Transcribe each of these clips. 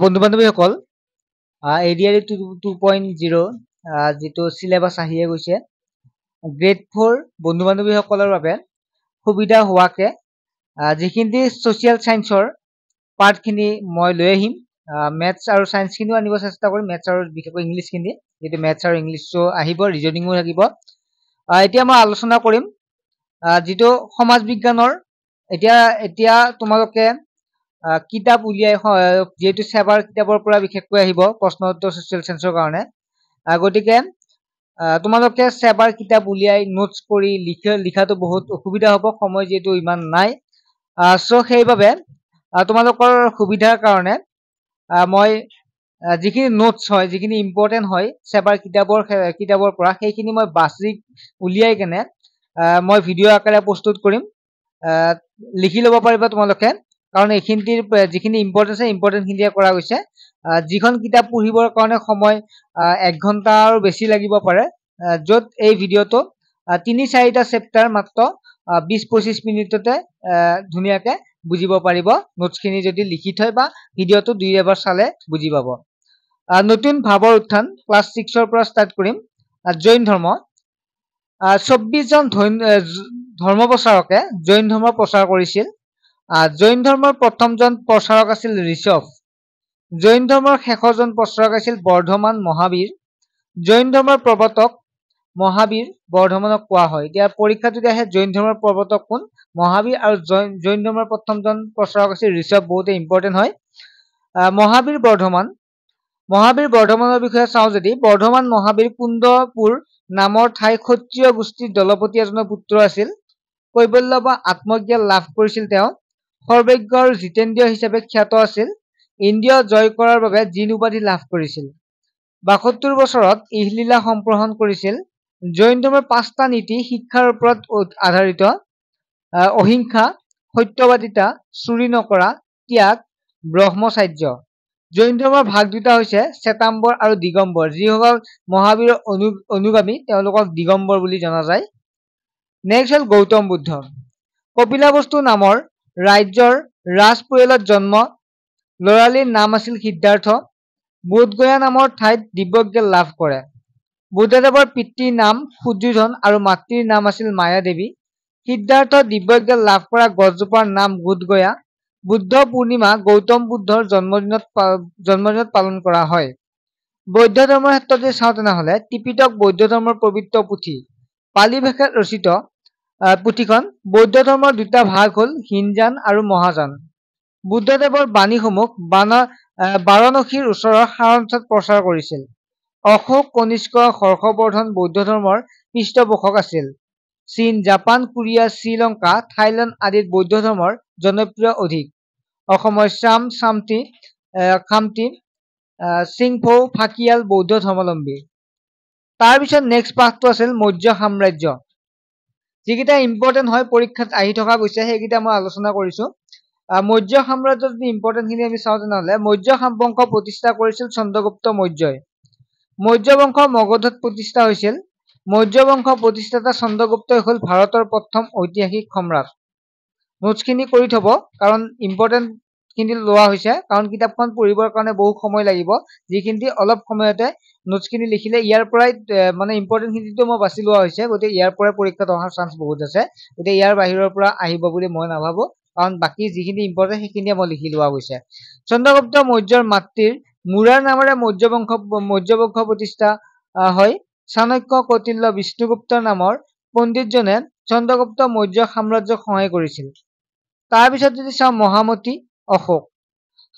বন্ধু বান্ধৱীসকল এৰিয়াৰী টু টু পইণ্ট জিৰ' যিটো চিলেবাছ আহিয়ে গৈছে গ্ৰেড ফ'ৰ বন্ধু বান্ধৱীসকলৰ বাবে সুবিধা হোৱাকে যিখিনি ছ'চিয়েল চাইন্সৰ পাৰ্টখিনি মই লৈ আহিম মেথছ আৰু ছায়েন্সখিনিও আনিব চেষ্টা কৰিম মেথছ আৰু বিশেষকৈ ইংলিছখিনি যিটো মেথছ আৰু ইংলিছো আহিব ৰিজনিঙো থাকিব এতিয়া মই আলোচনা কৰিম যিটো সমাজ বিজ্ঞানৰ এতিয়া এতিয়া তোমালোকে কিতাপ উলিয়াই যিহেতু চেবাৰ কিতাপৰ পৰা বিশেষকৈ আহিব প্ৰশ্ন উত্তৰ ছ'চিয়েল চেন্সৰ কাৰণে গতিকে তোমালোকে চেবাৰ কিতাপ উলিয়াই নোটছ কৰি লিখ লিখাটো বহুত অসুবিধা হ'ব সময় যিহেতু ইমান নাই চ' সেইবাবে তোমালোকৰ সুবিধাৰ কাৰণে মই যিখিনি নোটছ হয় যিখিনি ইম্পৰ্টেণ্ট হয় চেবাৰ কিতাপৰ কিতাপৰ পৰা সেইখিনি মই বাছি উলিয়াই কেনে মই ভিডিঅ' আকাৰে প্ৰস্তুত কৰিম লিখি ল'ব পাৰিবা তোমালোকে কাৰণ এইখিনিৰ যিখিনি ইম্পৰ্টেঞ্চ আছে ইম্পৰ্টেণ্টখিনিয়ে কৰা গৈছে যিখন কিতাপ পঢ়িবৰ কাৰণে সময় এক ঘণ্টা আৰু বেছি লাগিব পাৰে য'ত এই ভিডিঅ'টো তিনি চাৰিটা চেপ্টাৰ মাত্ৰ বিশ পঁচিছ মিনিটতে ধুনীয়াকৈ বুজিব পাৰিব নোটছখিনি যদি লিখি থয় বা ভিডিঅ'টো দুই এবাৰ চালে বুজি পাব নতুন ভাৱৰ উত্থান ক্লাছ ছিক্সৰ পৰা ষ্টাৰ্ট কৰিম জৈন ধৰ্ম চৌব্বিছজন ধৰ্ম প্ৰচাৰকে জৈন ধৰ্ম প্ৰচাৰ কৰিছিল জৈন ধৰ্মৰ প্ৰথমজন প্ৰচাৰক আছিল ঋষভ জৈন ধৰ্মৰ শেষৰজন প্ৰচাৰক আছিল বৰ্ধমান মহাবীৰ জৈন ধৰ্মৰ প্ৰৱৰ্তক মহাবীৰ বৰ্ধমানক কোৱা হয় এতিয়া পৰীক্ষাত যদি আহে জৈন ধৰ্মৰ প্ৰৱৰ্তক কোন মহাবীৰ আৰু জৈন ধৰ্মৰ প্ৰথমজন প্ৰচাৰক আছিল ঋষভ বহুতেই ইম্পৰ্টেণ্ট হয় মহাবীৰ বৰ্ধমান মহাবীৰ বৰ্ধমানৰ বিষয়ে চাওঁ যদি বৰ্ধমান মহাবীৰ কুণ্ডপুৰ নামৰ ঠাই ক্ষত্ৰিয় গোষ্ঠীৰ দলপতি এজনৰ পুত্ৰ আছিল কৈবল্য বা আত্মজ্ঞান লাভ কৰিছিল তেওঁ সৰ্বজ্ঞ আৰু জিতেন্দ্ৰীয় হিচাপে খ্যাত আছিল ইন্দ্ৰিয় জয় কৰাৰ বাবে জিন উপাধি লাভ কৰিছিল বাসত্তৰ বছৰত ইহলীলা সম্প্ৰসন কৰিছিল জৈন ধৰ্মৰ পাঁচটা নীতি শিক্ষাৰ ওপৰত আধাৰিত অহিংসা সত্যবাদিতা চুৰি নকৰা ত্যাগ ব্ৰহ্মচাৰ্য জৈন ধৰ্মৰ ভাগ দুটা হৈছে শ্বেতাম্বৰ আৰু দিগম্বৰ যিসকল মহাবীৰ অনু অনুগামী তেওঁলোকক দিগম্বৰ বুলি জনা যায় নেক্সট হ'ল গৌতম বুদ্ধ কপিলা বস্তু নামৰ ৰাজ্যৰ ৰাজ পৰিয়ালত জন্ম লৰালিৰ নাম আছিল সিদ্ধাৰ্থ বুধগয়া নামৰ ঠাইত দিব্যজ্ঞান লাভ কৰে বুদ্ধদেৱৰ পিতৃৰ নাম সুদ্যোধন আৰু মাতৃৰ নাম আছিল মায়াদেৱী সিদ্ধাৰ্থ দিব্যজ্ঞান লাভ কৰা গছজোপাৰ নাম বুধগয়া বুদ্ধ পূৰ্ণিমা গৌতম বুদ্ধৰ জন্মদিনত জন্মদিনত পালন কৰা হয় বৌদ্ধ ধৰ্মৰ ক্ষেত্ৰত চাওঁ তেনেহ'লে ত্ৰিপিটক বৌদ্ধ ধৰ্মৰ পবিত্ৰ পুথি পালি ভাষাত ৰচিত পুথিখন বৌদ্ধ ধৰ্মৰ দুটা ভাগ হ'ল হিনজান আৰু মহাজান বুদ্ধদেৱৰ বাণীসমূহ বাৰাণসীৰ ওচৰৰ সাৰাংশত প্ৰচাৰ কৰিছিল অশোক কনিষ্ক হৰ্ষবৰ্ধন বৌদ্ধ ধৰ্মৰ পৃষ্ঠপোষক আছিল চীন জাপান কোৰিয়া শ্ৰীলংকা থাইলেণ্ড আদিত বৌদ্ধ ধৰ্মৰ জনপ্ৰিয় অধিক অসমৰ শ্যাম চামটি খামটি চিংফৌ ফাকিয়াল বৌদ্ধ ধৰ্মাৱলম্বী তাৰপিছত নেক্সট পাঠটো আছিল মৌৰ্য সাম্ৰাজ্য যিকেইটা ইম্পৰ্টেণ্ট হয় পৰীক্ষাত আহি থকা গৈছে সেইকেইটা মই আলোচনা কৰিছো মৌৰ্য সাম্ৰাজ্যত যদি ইম্পৰ্টেণ্টখিনি আমি চাওঁ তেনেহ'লে মৌৰ্য বংশ প্ৰতিষ্ঠা কৰিছিল চন্দ্ৰগুপ্ত মৌৰ্যই মৌৰ্য বংশ মগধত প্ৰতিষ্ঠা হৈছিল মৌৰ্য বংশ প্ৰতিষ্ঠাতা চন্দ্ৰগুপ্তই হ'ল ভাৰতৰ প্ৰথম ঐতিহাসিক সম্ৰাট নোটছখিনি কৰি থ'ব কাৰণ ইম্পৰ্টেণ্ট খিনি লোৱা হৈছে কাৰণ কিতাপখন পঢ়িবৰ কাৰণে বহুত সময় লাগিব যিখিনি অলপ সময়তে নোটছখিনি লিখিলে ইয়াৰ পৰাই মানে ইম্পৰ্টেণ্টখিনিটো মই বাছি লোৱা হৈছে গতিকে ইয়াৰ পৰাই পৰীক্ষাত অহাৰ চান্স বহুত আছে গতিকে ইয়াৰ বাহিৰৰ পৰা আহিব বুলি মই নাভাবোঁ কাৰণ বাকী যিখিনি ইম্পৰ্টেণ্ট সেইখিনিয়ে মই লিখি লোৱা হৈছে চন্দ্ৰগুপ্ত মৌৰ্যৰ মাতৃৰ মূৰাৰ নামেৰে মৌৰ্য বংশ মৌৰ্য বংশ প্ৰতিষ্ঠা হয় চাণক্য কৌটিল্য বিষ্ণুগুপ্ত নামৰ পণ্ডিতজনে চন্দ্ৰগুপ্ত মৌৰ্য সাম্ৰাজ্যক সহায় কৰিছিল তাৰপিছত যদি চাওঁ মহামতী অশোক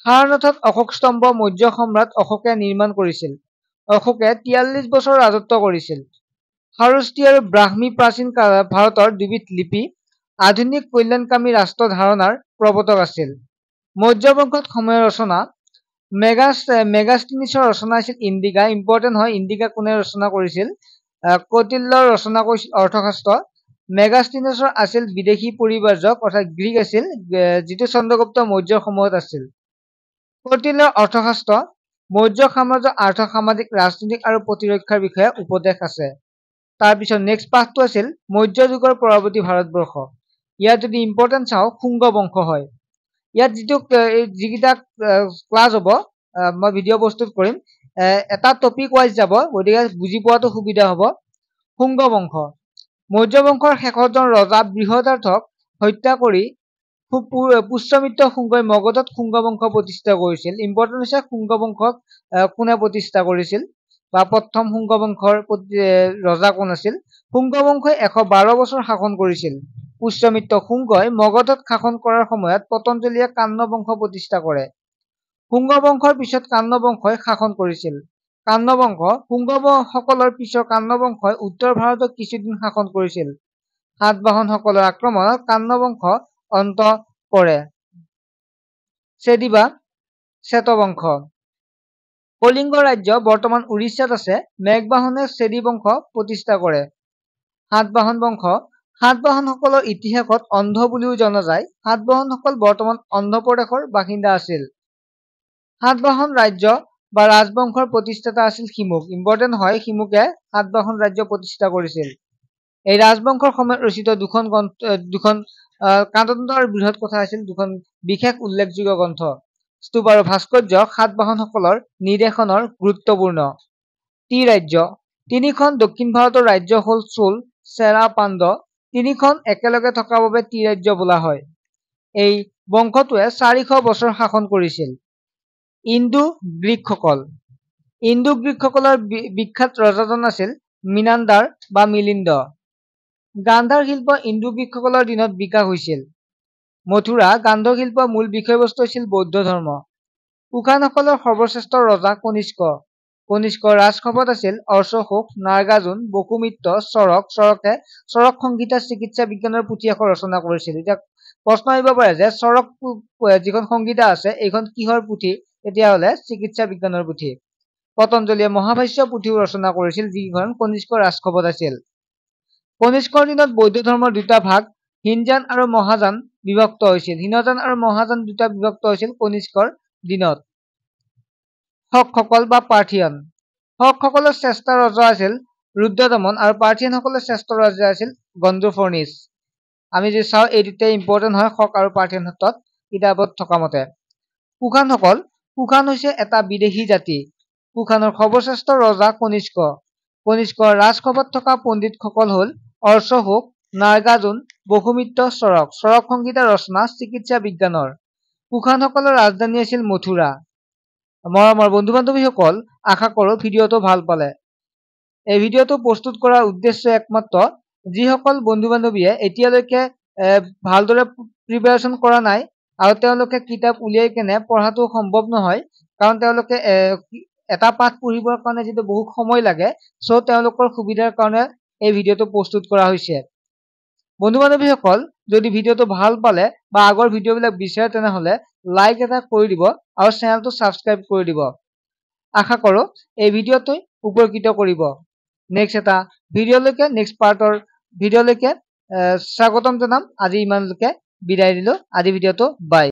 সাৰনাথত অশোক স্তম্ভ মৌৰ্য সম্ৰাট অশোকে নিৰ্মাণ কৰিছিল অশোকে তিয়াল্লিছ বছৰ ৰাজত্ব কৰিছিল সাৰুষ্ঠী আৰু ব্ৰাহ্মী প্ৰাচীন ভাৰতৰ দুবিধ লিপি আধুনিক কল্যাণকামী ৰাষ্ট্ৰ ধাৰণাৰ প্ৰৱৰ্তক আছিল মৌৰ্য বংশত সময় ৰচনা মেগাচ মেগাষ্টিনিছৰ ৰচনা আছিল ইণ্ডিকা ইম্পৰ্টেণ্ট হয় ইণ্ডিকা কোনে ৰচনা কৰিছিল কৌটিল্যৰ ৰচনা কৰিছিল অৰ্থশাস্ত্ৰ মেগাষ্টিনাছৰ আছিল বিদেশী পৰিব্ৰাজক অৰ্থাৎ গ্ৰীক আছিল যিটো চন্দ্ৰগুপ্ত মৌৰ্যৰ সময়ত আছিল কৌটিল্যৰ অৰ্থশাস্ত্ৰ মৌৰ্য সাম্ৰাজ্য আৰ্থ সামাজিক ৰাজনৈতিক আৰু প্ৰতিৰক্ষাৰ বিষয়ে উপদেশ আছে তাৰপিছত নেক্সট পাঠটো আছিল মৌৰ্য যুগৰ পৰৱৰ্তী ভাৰতবৰ্ষ ইয়াত যদি ইম্পৰ্টেণ্ট চাওঁ শুংগ বংশ হয় ইয়াত যিটো যিকেইটা ক্লাছ হ'ব মই ভিডিঅ' প্ৰস্তুত কৰিম এটা টপিক ৱাইজ যাব গতিকে বুজি পোৱাটো সুবিধা হ'ব শুংগ বংশ মৌৰ্য বংশৰ শেষৰজন ৰজা বৃহদাৰ্থক হত্যা কৰি পুষ্যমিত্ৰ শুংগই মগধত শুংগ বংশ প্ৰতিষ্ঠা কৰিছিল ইম্পৰ্টেণ্ট হৈছে শুংগ বংশক কোনে প্ৰতিষ্ঠা কৰিছিল বা প্ৰথম শুংগ বংশৰ প্ৰতি ৰজা কোন আছিল শুংগ বংশই এশ বাৰ বছৰ শাসন কৰিছিল পুষ্যমিত্ৰ শুংগই মগধত শাসন কৰাৰ সময়ত পতঞ্জলীয়ে কান্ন বংশ প্ৰতিষ্ঠা কৰে শুংগ বংশৰ পিছত কান্ন বংশই শাসন কৰিছিল কান্ড বংশ পুংগবসকলৰ পিছৰ কান্ড বংশই উত্তৰ ভাৰতত কিছুদিন শাসন কৰিছিল সাতবাহনসকলৰ আক্ৰমণত কান্ড বংশ অন্ত পৰে চেদিবা বংশ কলিংগ ৰাজ্য বৰ্তমান উৰিষ্যাত আছে মেঘবাহনে চেদি বংশ প্ৰতিষ্ঠা কৰে সাতবাহন বংশ সাতবাহনসকলৰ ইতিহাসত অন্ধ বুলিও জনা যায় সাতবাহনসকল বৰ্তমান অন্ধ্ৰপ্ৰদেশৰ বাসিন্দা আছিল সাতবাহন ৰাজ্য বা ৰাজবংশৰ প্ৰতিষ্ঠাতা আছিল শিমুক ইম্পৰ্টেণ্ট হয় শিমুকে সাতবাহন ৰাজ্য প্ৰতিষ্ঠা কৰিছিল এই ৰাজবংশৰ সময়ত ৰচিত দুখন গ্ৰন্থ দুখন কাণ্ড আৰু বৃহৎ কথা আছিল দুখন বিশেষ উল্লেখযোগ্য গ্ৰন্থ স্তুপ আৰু ভাস্কৰ্য সাতবাহনসকলৰ নিৰ্দেশনৰ গুৰুত্বপূৰ্ণ টি ৰাজ্য তিনিখন দক্ষিণ ভাৰতৰ ৰাজ্য হ'ল চোল চেৰা পাণ্ড তিনিখন একেলগে থকাৰ বাবে টি ৰাজ্য বোলা হয় এই বংশটোৱে চাৰিশ বছৰ শাসন কৰিছিল ইন্দো গ্ৰীকসকল ইন্দো গ্ৰীকসকলৰ বিখ্যাত ৰজাজন আছিল মিনাণ্ডাৰ বা মিলিন্দ গান্ধাৰ শিল্প ইন্দো গ্ৰীকসকলৰ দিনত বিকাশ হৈছিল মথুৰা গান্ধৰ শিল্পৰ মূল বিষয়বস্তু আছিল বৌদ্ধ ধৰ্ম কুশানসকলৰ সৰ্বশ্ৰেষ্ঠ ৰজা কনিষ্ক কনিষ্ক ৰাজসভাত আছিল অৰ্চসোক নাৰ্গাজুন বকুমিত্ত চৰক চৰকে চৰক সংগীতা চিকিৎসা বিজ্ঞানৰ পুথি এখন ৰচনা কৰিছিল এতিয়া প্ৰশ্ন আহিব পাৰে যে চৰক যিখন সংগীতা আছে এইখন কিহৰ পুথি এতিয়া হলে চিকিৎসা বিজ্ঞানৰ পুথি পতঞ্জলীয়ে মহাভাষ্য পুথিও ৰচনা কৰিছিল যিখন কনিষ্ক ৰাজসভত আছিল কনিষ্কৰ দিনত বৌদ্ধ ধৰ্মৰ দুটা ভাগ হিনজান আৰু মহাজান বিভক্ত হৈছিল হীনজান আৰু মহাজান দুটা বিভক্ত হৈছিল কনিষ্কৰ দিনত শকসকল বা পাৰ্থিয়ন শকসকলৰ শ্ৰেষ্ঠ ৰজা আছিল ৰুদ্ৰদমন আৰু পাৰ্থিয়ানসকলৰ শ্ৰেষ্ঠ ৰজা আছিল গণ্ড্ৰফৰ্নিছ আমি যদি চাওঁ এই দুটাই ইম্পৰ্টেণ্ট হয় শক আৰু পাৰ্থিয়ান ক্ষেত্ৰত কিতাপত থকা মতে কুশানসকল কুশান হৈছে এটা বিদেশী জাতি কুশানৰ সৰ্বশ্ৰেষ্ঠ ৰজা কনিষ্ক কনিষ্কৰ ৰাজসভাত থকা পণ্ডিতসকল হ'ল অৰ্চহোক নাৰ্গাজুন বসুমিত্ৰ চৰক চৰক সংগীতা ৰচনা চিকিৎসা বিজ্ঞানৰ কুশানসকলৰ ৰাজধানী আছিল মথুৰা মৰমৰ বন্ধু বান্ধৱীসকল আশা কৰোঁ ভিডিঅ'টো ভাল পালে এই ভিডিঅ'টো প্ৰস্তুত কৰাৰ উদ্দেশ্য একমাত্ৰ যিসকল বন্ধু বান্ধৱীয়ে এতিয়ালৈকে ভালদৰে প্ৰিপেৰেশ্যন কৰা নাই আৰু তেওঁলোকে কিতাপ উলিয়াই কেনে পঢ়াটো সম্ভৱ নহয় কাৰণ তেওঁলোকে এটা পাঠ পঢ়িবৰ কাৰণে যিটো বহুত সময় লাগে চ' তেওঁলোকৰ সুবিধাৰ কাৰণে এই ভিডিঅ'টো প্ৰস্তুত কৰা হৈছে বন্ধু বান্ধৱীসকল যদি ভিডিঅ'টো ভাল পালে বা আগৰ ভিডিঅ'বিলাক বিচাৰে তেনেহ'লে লাইক এটা কৰি দিব আৰু চেনেলটো ছাবস্ক্ৰাইব কৰি দিব আশা কৰোঁ এই ভিডিঅ'টোৱে উপকৃত কৰিব নেক্সট এটা ভিডিঅ'লৈকে নেক্সট পাৰ্টৰ ভিডিঅ'লৈকে স্বাগতম জনাম আজি ইমানলৈকে বিদায় দিল আদি ভিডিও তো বাই